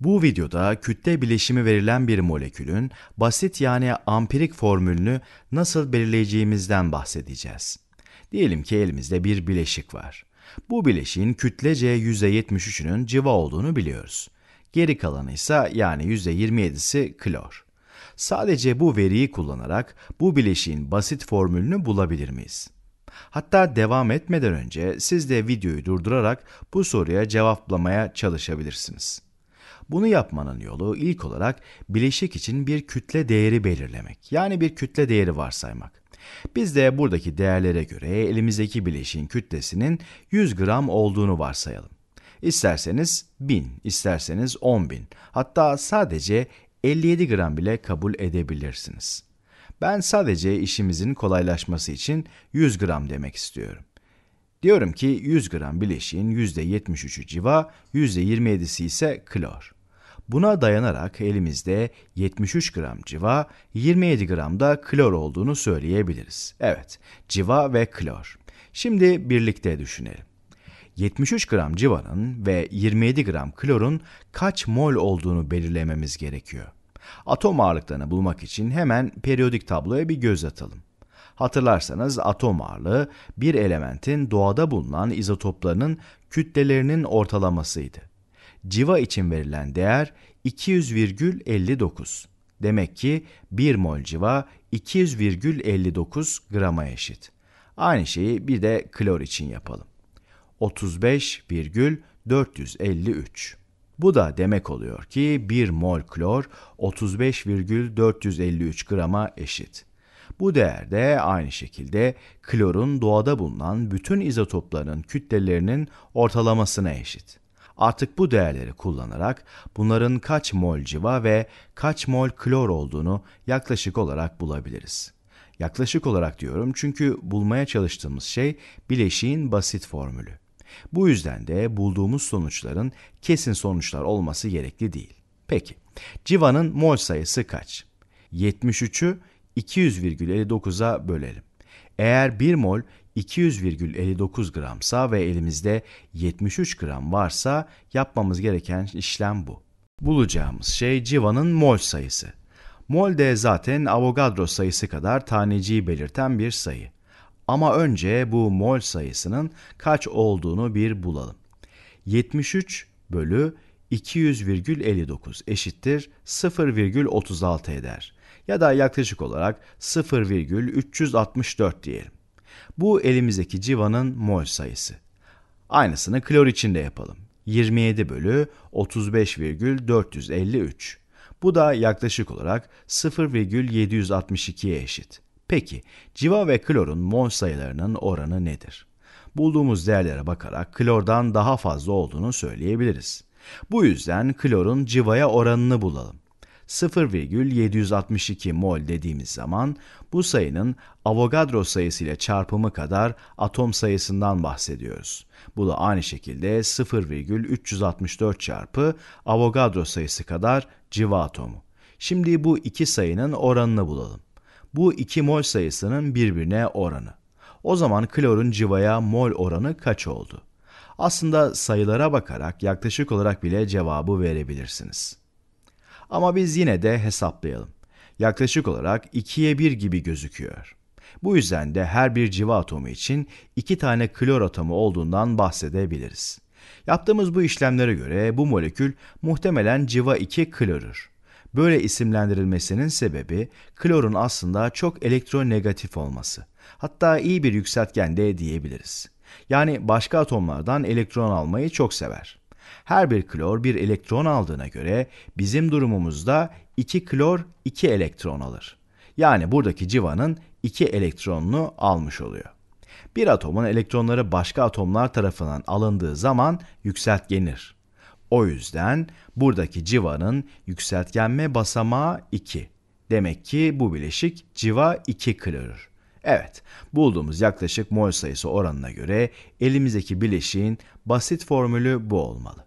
Bu videoda kütle bileşimi verilen bir molekülün basit yani ampirik formülünü nasıl belirleyeceğimizden bahsedeceğiz. Diyelim ki elimizde bir bileşik var. Bu bileşiğin kütlece %73'ünün civa olduğunu biliyoruz. Geri kalanı ise yani %27'si klor. Sadece bu veriyi kullanarak bu bileşiğin basit formülünü bulabilir miyiz? Hatta devam etmeden önce siz de videoyu durdurarak bu soruya cevaplamaya çalışabilirsiniz. Bunu yapmanın yolu ilk olarak bileşik için bir kütle değeri belirlemek. Yani bir kütle değeri varsaymak. Biz de buradaki değerlere göre elimizdeki bileşiğin kütlesinin 100 gram olduğunu varsayalım. İsterseniz 1000, isterseniz 10.000, hatta sadece 57 gram bile kabul edebilirsiniz. Ben sadece işimizin kolaylaşması için 100 gram demek istiyorum. Diyorum ki 100 gram bileşiğin %73'ü civa, %27'si ise klor. Buna dayanarak elimizde 73 gram civa, 27 gram da klor olduğunu söyleyebiliriz. Evet, civa ve klor. Şimdi birlikte düşünelim. 73 gram civanın ve 27 gram klorun kaç mol olduğunu belirlememiz gerekiyor. Atom ağırlıklarını bulmak için hemen periyodik tabloya bir göz atalım. Hatırlarsanız atom ağırlığı bir elementin doğada bulunan izotoplarının kütlelerinin ortalamasıydı. Civa için verilen değer 200,59. Demek ki 1 mol civa 200,59 grama eşit. Aynı şeyi bir de klor için yapalım. 35,453. Bu da demek oluyor ki 1 mol klor 35,453 grama eşit. Bu değer de aynı şekilde klorun doğada bulunan bütün izotoplarının kütlelerinin ortalamasına eşit. Artık bu değerleri kullanarak bunların kaç mol civa ve kaç mol klor olduğunu yaklaşık olarak bulabiliriz. Yaklaşık olarak diyorum çünkü bulmaya çalıştığımız şey bileşiğin basit formülü. Bu yüzden de bulduğumuz sonuçların kesin sonuçlar olması gerekli değil. Peki, civanın mol sayısı kaç? 73'ü 200,59'a bölelim. Eğer 1 mol 200,59 gramsa ve elimizde 73 gram varsa yapmamız gereken işlem bu. Bulacağımız şey civanın mol sayısı. Mol de zaten Avogadro sayısı kadar taneciği belirten bir sayı. Ama önce bu mol sayısının kaç olduğunu bir bulalım. 73 bölü 200,59 eşittir 0,36 eder ya da yaklaşık olarak 0,364 diyelim. Bu elimizdeki civanın mol sayısı. Aynısını klor için de yapalım. 27 bölü 35,453. Bu da yaklaşık olarak 0,762'ye eşit. Peki civa ve klorun mol sayılarının oranı nedir? Bulduğumuz değerlere bakarak klordan daha fazla olduğunu söyleyebiliriz. Bu yüzden klorun civaya oranını bulalım. 0,762 mol dediğimiz zaman bu sayının Avogadro sayısı ile çarpımı kadar atom sayısından bahsediyoruz. Bu da aynı şekilde 0,364 çarpı Avogadro sayısı kadar civa atomu. Şimdi bu iki sayının oranını bulalım. Bu iki mol sayısının birbirine oranı. O zaman klorun civaya mol oranı kaç oldu? Aslında sayılara bakarak yaklaşık olarak bile cevabı verebilirsiniz. Ama biz yine de hesaplayalım. Yaklaşık olarak 2'ye 1 gibi gözüküyor. Bu yüzden de her bir civa atomu için 2 tane klor atomu olduğundan bahsedebiliriz. Yaptığımız bu işlemlere göre bu molekül muhtemelen civa 2 klorür. Böyle isimlendirilmesinin sebebi klorun aslında çok elektronegatif olması. Hatta iyi bir yükseltgen de diyebiliriz. Yani başka atomlardan elektron almayı çok sever. Her bir klor bir elektron aldığına göre bizim durumumuzda 2 klor 2 elektron alır. Yani buradaki civanın 2 elektronunu almış oluyor. Bir atomun elektronları başka atomlar tarafından alındığı zaman yükseltgenir. O yüzden buradaki civanın yükseltgenme basamağı 2. Demek ki bu bileşik civa 2 klorür. Evet, bulduğumuz yaklaşık mol sayısı oranına göre elimizdeki bileşiğin basit formülü bu olmalı.